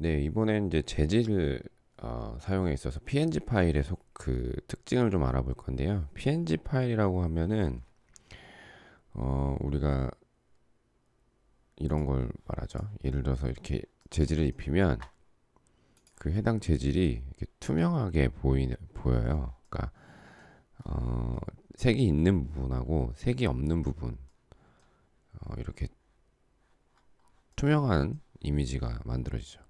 네, 이번엔 이제 재질을 어, 사용에 있어서 PNG 파일의 속 그 특징을 좀 알아볼 건데요. PNG 파일이라고 하면은 어, 우리가 이런 걸 말하죠. 예를 들어서 이렇게 재질을 입히면 그 해당 재질이 이렇게 투명하게 보이 보여요. 그러니까 어, 색이 있는 부분하고 색이 없는 부분 어, 이렇게 투명한 이미지가 만들어지죠.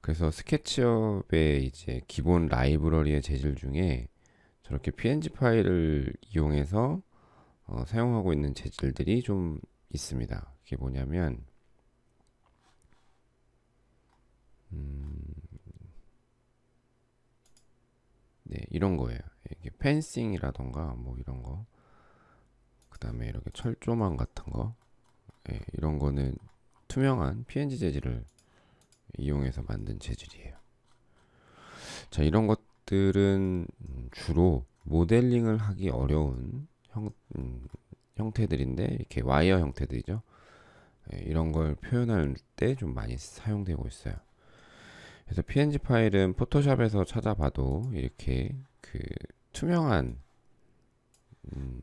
그래서 스케치업의 이제 기본 라이브러리의 재질 중에 저렇게 PNG 파일을 이용해서 어, 사용하고 있는 재질들이 좀 있습니다. 그게 뭐냐면 음, 네 이런 거예요. 이게 펜싱이라던가 뭐 이런 거. 그 다음에 이렇게 철조망 같은 거. 네, 이런 거는 투명한 PNG 재질을 이용해서 만든 재질이에요. 자, 이런 것들은 주로 모델링을 하기 어려운 형, 음, 형태들인데 이렇게 와이어 형태들이죠. 예, 이런 걸 표현할 때 좀 많이 사용되고 있어요. 그래서 PNG 파일은 포토샵에서 찾아봐도 이렇게 그 투명한 음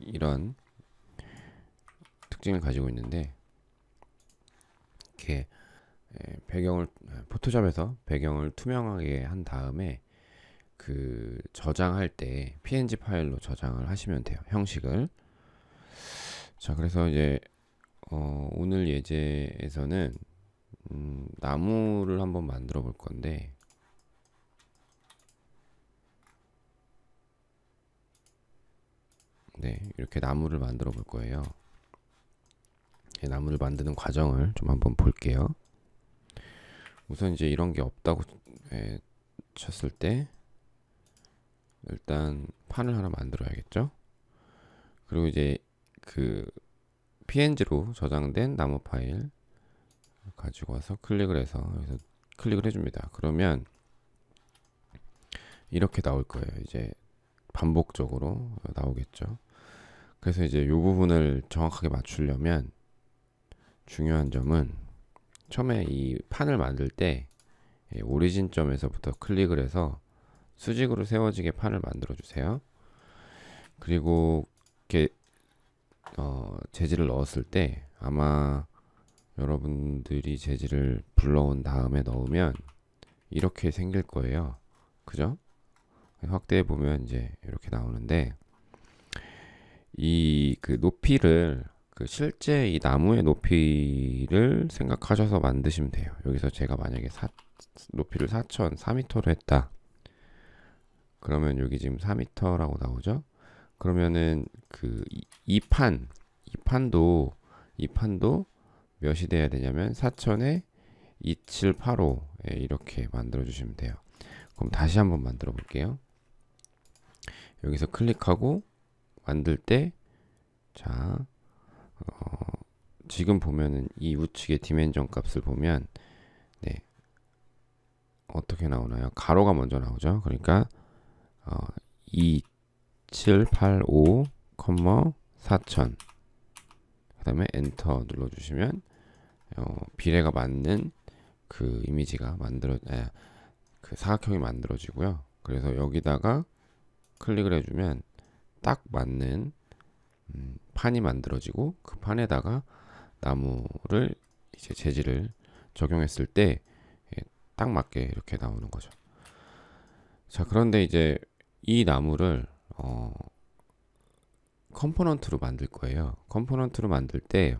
이런 특징을 가지고 있는데 이렇게 예, 배경을 아, 포토샵에서 배경을 투명하게 한 다음에 그 저장할 때 PNG 파일로 저장을 하시면 돼요. 형식을. 자, 그래서 이제 어, 오늘 예제에서는 음, 나무를 한번 만들어 볼 건데 네, 이렇게 나무를 만들어 볼 거예요. 예, 나무를 만드는 과정을 좀 한번 볼게요. 우선 이제 이런 게 없다고 예, 쳤을 때 일단 판을 하나 만들어야겠죠. 그리고 이제 그 PNG로 저장된 나무 파일 가지고 와서 클릭을 해서 여기서 클릭을 해줍니다. 그러면 이렇게 나올 거예요. 이제 반복적으로 나오겠죠. 그래서 이제 이 부분을 정확하게 맞추려면 중요한 점은 처음에 이 판을 만들 때 오리진 점에서부터 클릭을 해서 수직으로 세워지게 판을 만들어 주세요. 그리고 이렇게 어, 재질을 넣었을 때 아마 여러분들이 재질을 불러온 다음에 넣으면 이렇게 생길 거예요. 그죠? 확대해 보면 이제 이렇게 나오는데 이 그 높이를 그 실제 이 나무의 높이를 생각하셔서 만드시면 돼요. 여기서 제가 만약에 사, 높이를 4,004m로 0 했다. 그러면 여기 지금 4m라고 나오죠? 그러면은 그 이 판, 이 판도 이 판도 몇이 돼야 되냐면 4,000에 2785 예, 이렇게 만들어 주시면 돼요. 그럼 다시 한번 만들어 볼게요. 여기서 클릭하고 만들 때 자, 어, 지금 보면은 이 우측의 디멘전 값을 보면 네 어떻게 나오나요? 가로가 먼저 나오죠. 그러니까 어, 2, 7, 8, 5, 컴머 4000그 다음에 엔터 눌러주시면 어, 비례가 맞는 그 이미지가 만들어 에, 그 사각형이 만들어지고요. 그래서 여기다가 클릭을 해주면 딱 맞는 음, 판이 만들어지고 그 판에다가 나무를 이제 재질을 적용했을 때딱 예, 맞게 이렇게 나오는 거죠. 자 그런데 이제 이 나무를 어, 컴포넌트로 만들 거예요. 컴포넌트로 만들 때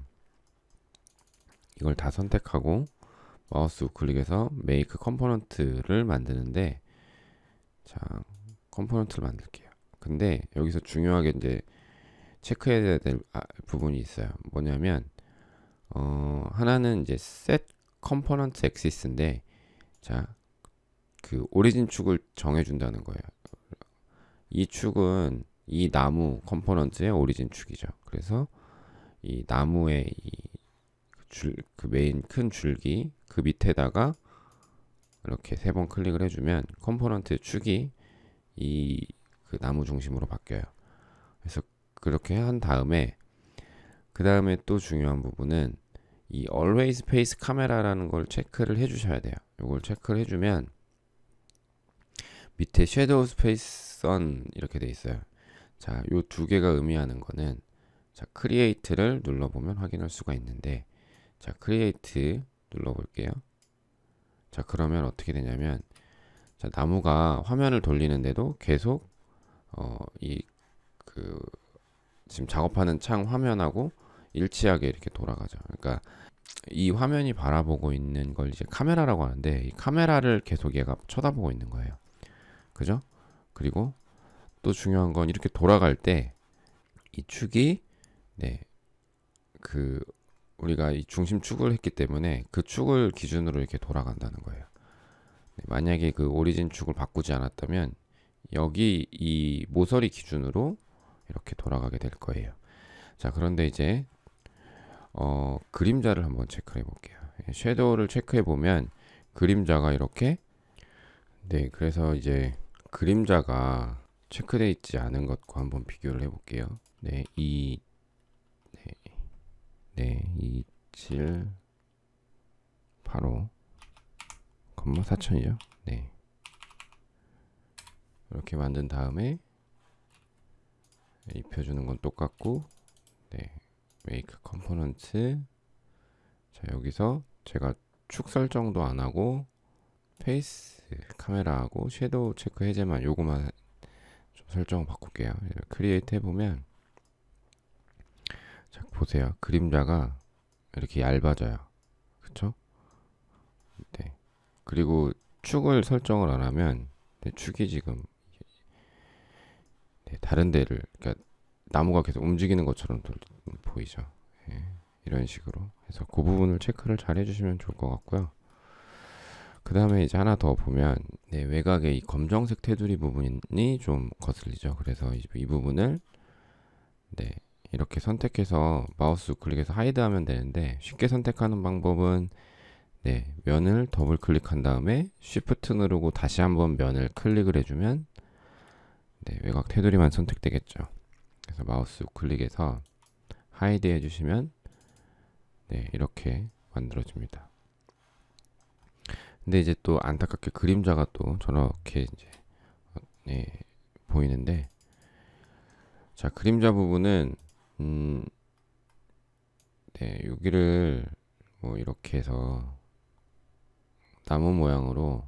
이걸 다 선택하고 마우스 우클릭해서 메이크 컴포넌트를 만드는데 자 컴포넌트를 만들게요. 근데 여기서 중요하게 이제 체크해야 될 아, 부분이 있어요. 뭐냐면 어, 하나는 이제 set 컴포넌트 액시스인데 자, 그 오리진 축을 정해 준다는 거예요. 이 축은 이 나무 컴포넌트의 오리진 축이죠. 그래서 이 나무의 이 줄, 그 메인 큰 줄기 그 밑에다가 이렇게 세 번 클릭을 해주면 컴포넌트 축이 이 그 나무 중심으로 바뀌어요. 그래서 그렇게 한 다음에 그 다음에 또 중요한 부분은 이 always face c a m e r a 라는걸 체크를 해주셔야 돼요. 이걸 체크를 해주면 밑에 shadow space sun 이렇게 돼 있어요. 자, 이 두 개가 의미하는 거는 자, 크리에이트를 눌러보면 확인할 수가 있는데 자, 크리에이트 눌러볼게요. 자, 그러면 어떻게 되냐면 자, 나무가 화면을 돌리는데도 계속 어, 이그 지금 작업하는 창 화면하고 일치하게 이렇게 돌아가죠. 그러니까 이 화면이 바라보고 있는 걸 이제 카메라라고 하는데 이 카메라를 계속 얘가 쳐다보고 있는 거예요. 그죠? 그리고 또 중요한 건 이렇게 돌아갈 때 이 축이 네. 그 우리가 이 중심 축을 했기 때문에 그 축을 기준으로 이렇게 돌아간다는 거예요. 네, 만약에 그 오리진 축을 바꾸지 않았다면 여기 이 모서리 기준으로 이렇게 돌아가게 될 거예요. 자, 그런데 이제 어, 그림자를 한번 체크해 볼게요. 섀도우를 예, 체크해 보면 그림자가 이렇게 네, 그래서 이제 그림자가 체크되어 있지 않은 것과 한번 비교를 해 볼게요. 네, 2 네, 네, 2 7 85 건마 4천이죠. 네. 이렇게 만든 다음에 입혀주는 건 똑같고 네, make 컴포넌트 자 여기서 제가 축 설정도 안 하고 페이스 카메라하고 섀도우 체크 해제만 요거만 좀 설정을 바꿀게요. 크리에이트 해보면 자 보세요. 그림자가 이렇게 얇아져요. 그쵸? 네. 그리고 축을 설정을 안 하면 네, 축이 지금 네, 다른 데를 그러니까 나무가 계속 움직이는 것처럼 보이죠. 예, 이런 식으로 해서그 부분을 체크를 잘 해주시면 좋을 것 같고요. 그 다음에 이제 하나 더 보면 네, 외곽의 이 검정색 테두리 부분이 좀 거슬리죠. 그래서 이, 이 부분을 네, 이렇게 선택해서 마우스 클릭해서 하이드하면 되는데 쉽게 선택하는 방법은 네, 면을 더블 클릭한 다음에 쉬프트 누르고 다시 한번 면을 클릭을 해주면 네, 외곽 테두리만 선택되겠죠. 그래서 마우스 우클릭해서 하이드 해주시면 네, 이렇게 만들어집니다. 근데 이제 또 안타깝게 그림자가 또 저렇게 이제 네, 보이는데 자 그림자 부분은 음, 네, 여기를 뭐 이렇게 해서 나무 모양으로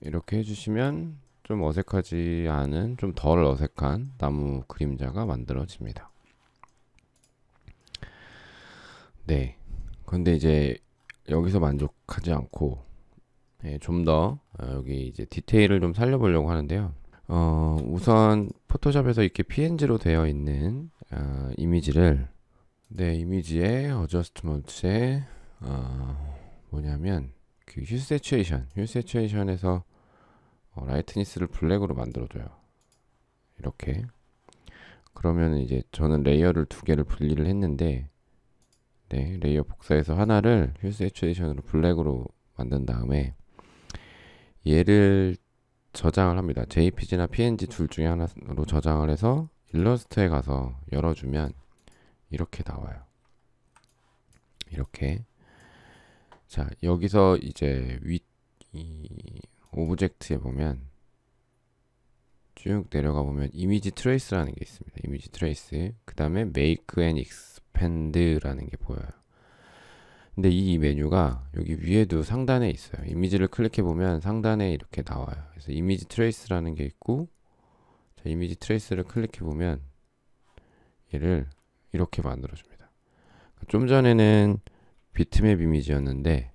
이렇게 해주시면 좀 어색하지 않은 좀 덜 어색한 나무 그림자가 만들어집니다. 네. 근데 이제 여기서 만족하지 않고 예, 좀더 어, 여기 이제 디테일을 좀 살려보려고 하는데요. 어, 우선 포토샵에서 이렇게 PNG로 되어 있는 어, 이미지를 네 이미지의 어저스트먼트에 어, 뭐냐면 그 휴세츄에이션, 휴세츄에이션에서 어, 라이트니스를 블랙으로 만들어줘요. 이렇게. 그러면 이제 저는 레이어를 두 개를 분리를 했는데 네, 레이어 복사해서 하나를 휴 세츄에이션으로 블랙으로 만든 다음에 얘를 저장을 합니다. JPG나 PNG 둘 중에 하나로 저장을 해서 일러스트에 가서 열어주면 이렇게 나와요. 이렇게 자, 여기서 이제 위이 오브젝트에 보면 쭉 내려가 보면 이미지 트레이스라는 게 있습니다. 이미지 트레이스. 그 다음에 메이크 e 익스펜드라는게 보여요. 근데 이 메뉴가 여기 위에도 상단에 있어요. 이미지를 클릭해 보면 상단에 이렇게 나와요. 그래서 이미지 트레이스라는 게 있고 자, 이미지 트레이스를 클릭해 보면 얘를 이렇게 만들어 줍니다. 그러니까 좀 전에는 비트맵 이미지였는데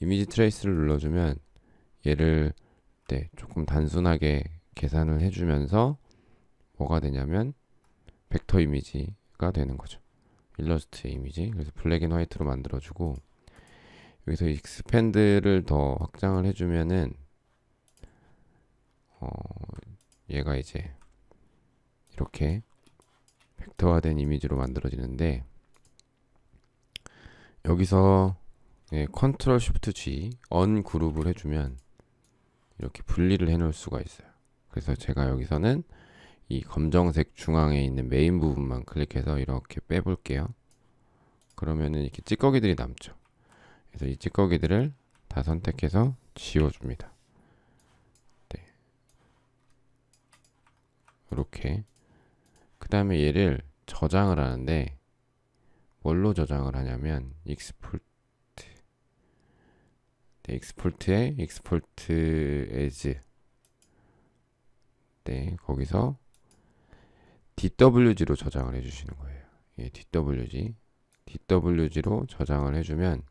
이미지 트레이스를 눌러주면 얘를 네, 조금 단순하게 계산을 해주면서 뭐가 되냐면 벡터 이미지가 되는 거죠. 일러스트 이미지 그래서 블랙 인 화이트로 만들어주고 여기서 익스팬드를더 확장을 해주면은 어, 얘가 이제 이렇게 벡터화된 이미지로 만들어지는데 여기서 예, 컨트롤 쉬프트 G 언 그룹을 해주면 이렇게 분리를 해 놓을 수가 있어요 그래서 제가 여기서는 이 검정색 중앙에 있는 메인 부분만 클릭해서 이렇게 빼볼게요 그러면은 이렇게 찌꺼기들이 남죠 그래서 이 찌꺼기들을 다 선택해서 지워줍니다 네. 이렇게 그 다음에 얘를 저장을 하는데 뭘로 저장을 하냐면 e x 익스포트 네, 익스포트에 export as 네, 거기서 dwg로 저장을 해주시는 거예요. 예, dwg dwg로 저장을 해주면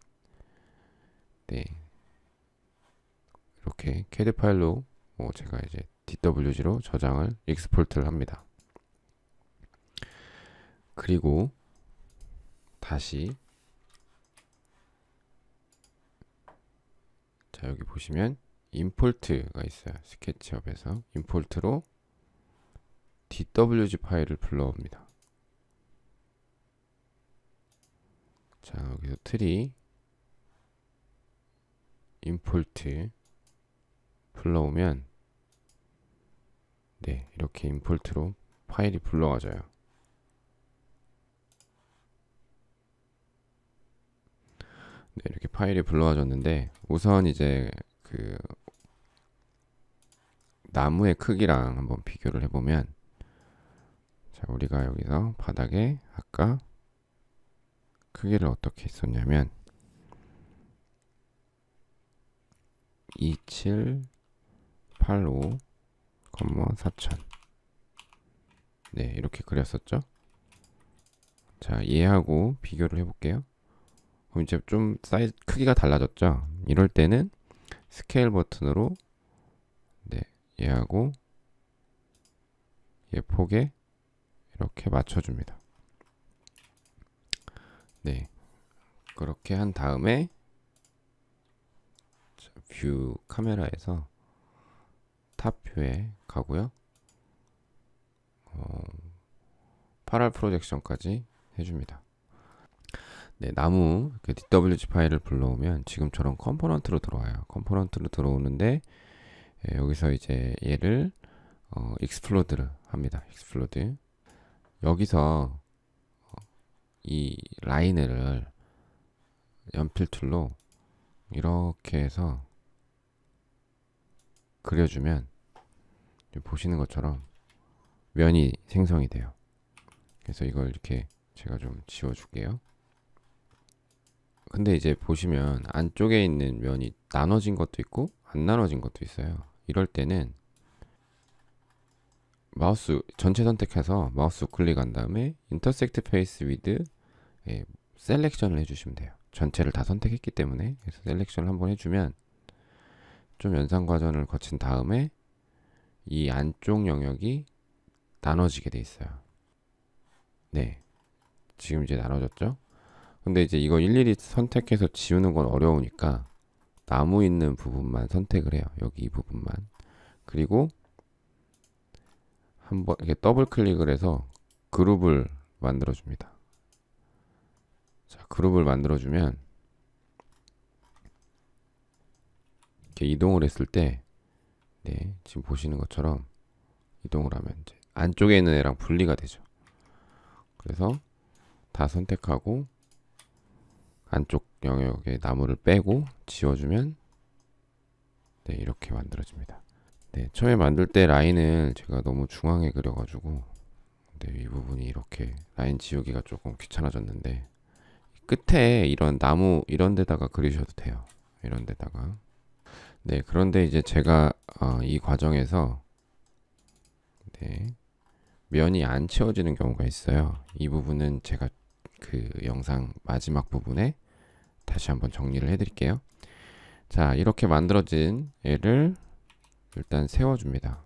네, 이렇게 캐드 파일로 뭐 제가 이제 dwg로 저장을 e 익스포트를 합니다. 그리고 다시 자 여기 보시면 i m p o r t 가 있어요. 스케치업에서 i m p o r t 로 dwg 파일을 불러옵니다. 자 여기서 트리 import 불러오면 네 이렇게 i m p o r t 로 파일이 불러와져요. 네, 이렇게 파일이 불러와 줬는데 우선 이제 그 나무의 크기랑 한번 비교를 해보면 자 우리가 여기서 바닥에 아까 크기를 어떻게 했었냐면 2785, 4000 네, 이렇게 그렸었죠? 자, 얘하고 비교를 해볼게요. 그럼 이제 좀 사이즈 크기가 달라졌죠. 이럴 때는 스케일 버튼으로 네, 얘하고 얘 폭에 이렇게 맞춰줍니다. 네, 그렇게 한 다음에 뷰 카메라에서 탑 뷰에 가고요. 어, 파랄 프로젝션까지 해줍니다. 네, 나무 그 DWG 파일을 불러오면 지금처럼 컴포넌트로 들어와요. 컴포넌트로 들어오는데 예, 여기서 이제 얘를 어, 익스플로드를 합니다. 익스플로드 여기서 어, 이 라인을 연필 툴로 이렇게 해서 그려주면 보시는 것처럼 면이 생성이 돼요. 그래서 이걸 이렇게 제가 좀 지워줄게요. 근데 이제 보시면 안쪽에 있는 면이 나눠진 것도 있고 안 나눠진 것도 있어요. 이럴 때는 마우스 전체 선택해서 마우스 클릭한 다음에 인터섹트 페이스 위드 셀렉션을 해주시면 돼요. 전체를 다 선택했기 때문에 그래서 셀렉션을 한번 해주면 좀 연상 과정을 거친 다음에 이 안쪽 영역이 나눠지게 돼 있어요. 네, 지금 이제 나눠졌죠? 근데 이제 이거 일일이 선택해서 지우는 건 어려우니까 나무 있는 부분만 선택을 해요. 여기 이 부분만. 그리고 한번 이렇게 더블 클릭을 해서 그룹을 만들어 줍니다. 자, 그룹을 만들어 주면 이렇게 이동을 했을 때 네, 지금 보시는 것처럼 이동을 하면 이제 안쪽에 있는 애랑 분리가 되죠. 그래서 다 선택하고 안쪽 영역에 나무를 빼고 지워주면 네, 이렇게 만들어집니다. 네, 처음에 만들 때 라인을 제가 너무 중앙에 그려가지고 네, 이 부분이 이렇게 라인 지우기가 조금 귀찮아졌는데 끝에 이런 나무 이런 데다가 그리셔도 돼요. 이런 데다가 네, 그런데 이제 제가 어, 이 과정에서 네, 면이 안 채워지는 경우가 있어요. 이 부분은 제가 그 영상 마지막 부분에 다시 한번 정리를 해드릴게요. 자, 이렇게 만들어진 애를 일단 세워줍니다.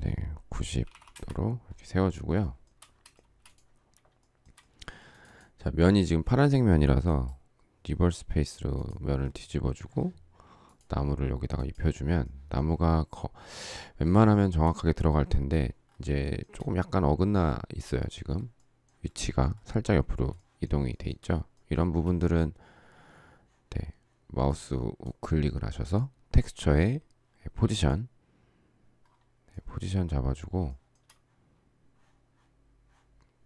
네, 90도로 이렇게 세워주고요. 자, 면이 지금 파란색 면이라서 리버스 페이스로 면을 뒤집어주고 나무를 여기다가 입혀주면 나무가 거, 웬만하면 정확하게 들어갈 텐데 이제 조금 약간 어긋나 있어요 지금 위치가 살짝 옆으로 이동이 돼 있죠. 이런 부분들은 네, 마우스 우클릭을 하셔서 텍스처의 포지션 네, 포지션 잡아주고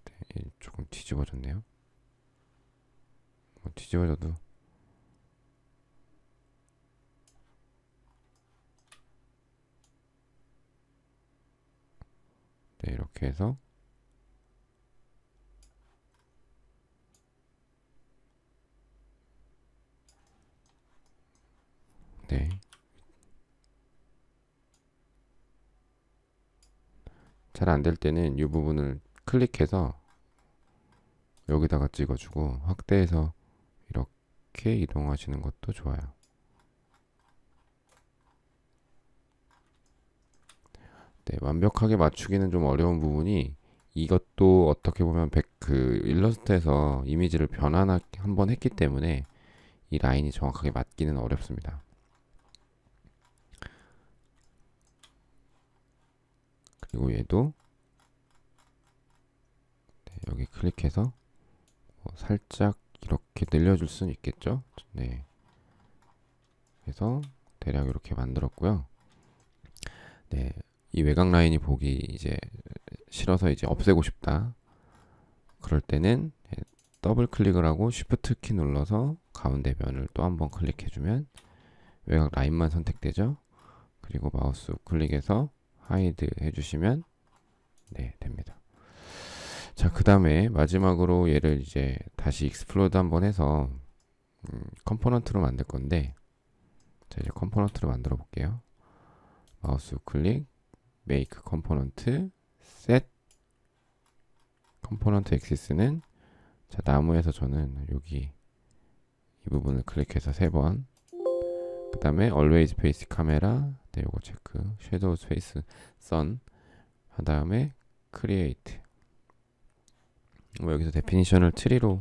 네, 조금 뒤집어졌네요. 뭐 뒤집어져도 네, 이렇게 해서 네. 잘 안 될 때는 이 부분을 클릭해서 여기다가 찍어주고 확대해서 이렇게 이동하시는 것도 좋아요. 네, 완벽하게 맞추기는 좀 어려운 부분이 이것도 어떻게 보면 백, 그 일러스트에서 이미지를 변환 한번 했기 때문에 이 라인이 정확하게 맞기는 어렵습니다. 그리고 얘도 네, 여기 클릭해서 어, 살짝 이렇게 늘려줄 수는 있겠죠? 네. 그래서 대략 이렇게 만들었고요. 네, 이 외곽 라인이 보기 이제 싫어서 이제 없애고 싶다. 그럴 때는 네, 더블 클릭을 하고 Shift 키 눌러서 가운데 면을 또 한번 클릭해주면 외곽 라인만 선택되죠. 그리고 마우스 클릭해서 하이드 해주시면 네 됩니다. 자 그 다음에 마지막으로 얘를 이제 다시 익스플로드 한번 해서 음, 컴포넌트로 만들 건데 자 이제 컴포넌트로 만들어 볼게요. 마우스 클릭 메이크 컴포넌트 셋 컴포넌트 엑시스는 자 나무에서 저는 여기 이 부분을 클릭해서 세번 그 다음에 always face c a m e 메라네 요거 체크 shadow space sun 한 다음에 create 뭐 여기서 d e f i i n t i o n 을 트리로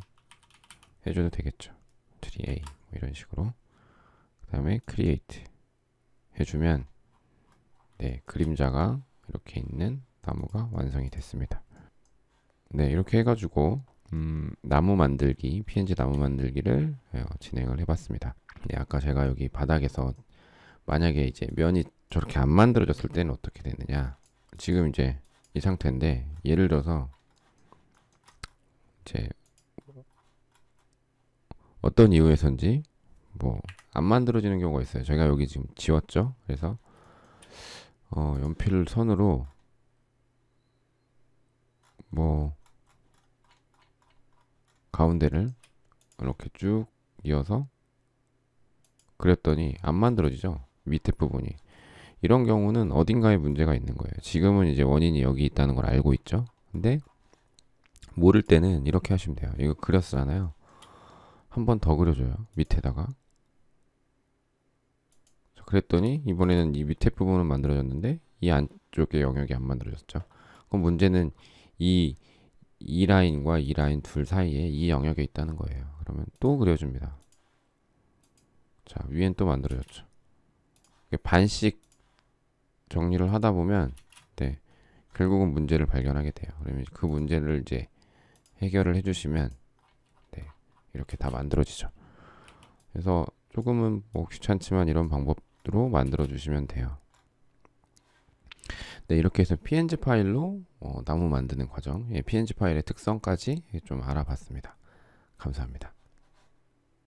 해줘도 되겠죠 트리 A 뭐 이런 식으로 그 다음에 create 해주면 네 그림자가 이렇게 있는 나무가 완성이 됐습니다 네 이렇게 해가지고 음, 나무 만들기, PNG 나무 만들기를 어, 진행을 해봤습니다. 네, 아까 제가 여기 바닥에서 만약에 이제 면이 저렇게 안 만들어졌을 때는 어떻게 되느냐. 지금 이제 이 상태인데 예를 들어서 이제 어떤 이유에선지 뭐 안 만들어지는 경우가 있어요. 제가 여기 지금 지웠죠. 그래서 어, 연필을 선으로 뭐 가운데를 이렇게 쭉 이어서 그렸더니안 만들어지죠. 밑에 부분이. 이런 경우는 어딘가에 문제가 있는 거예요. 지금은 이제 원인이 여기 있다는 걸 알고 있죠. 근데 모를 때는 이렇게 하시면 돼요. 이거 그렸잖아요. 한 번 더 그려줘요. 밑에다가. 그랬더니 이번에는 이 밑에 부분은 만들어졌는데 이 안쪽의 영역이 안 만들어졌죠. 그럼 문제는 이이 라인과 이 라인 둘 사이에 이 영역에 있다는 거예요. 그러면 또 그려줍니다. 자, 위엔 또 만들어졌죠. 반씩 정리를 하다 보면 네, 결국은 문제를 발견하게 돼요. 그러면 그 문제를 이제 해결을 해주시면 네, 이렇게 다 만들어지죠. 그래서 조금은 뭐 귀찮지만 이런 방법으로 만들어 주시면 돼요. 네, 이렇게 해서 png 파일로 어, 나무 만드는 과정, 예, png 파일의 특성까지 좀 알아봤습니다. 감사합니다.